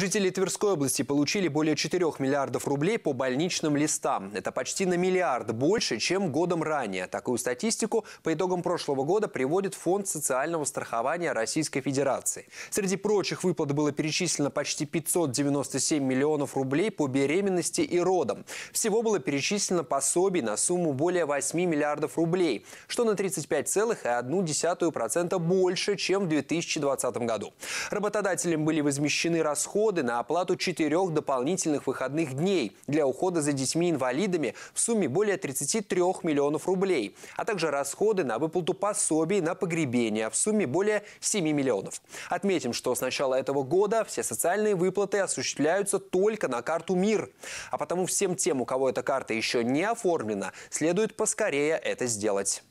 Жители Тверской области получили более 4 миллиардов рублей по больничным листам. Это почти на миллиард больше, чем годом ранее. Такую статистику по итогам прошлого года приводит Фонд социального страхования Российской Федерации. Среди прочих выплат было перечислено почти 597 миллионов рублей по беременности и родам. Всего было перечислено пособий на сумму более 8 миллиардов рублей, что на 35,1% больше, чем в 2020 году. Работодателям были возмещены расходы расходы на оплату четырех дополнительных выходных дней для ухода за детьми-инвалидами в сумме более 33 миллионов рублей, а также расходы на выплату пособий на погребение в сумме более 7 миллионов. Отметим, что с начала этого года все социальные выплаты осуществляются только на карту МИР. А потому всем тем, у кого эта карта еще не оформлена, следует поскорее это сделать.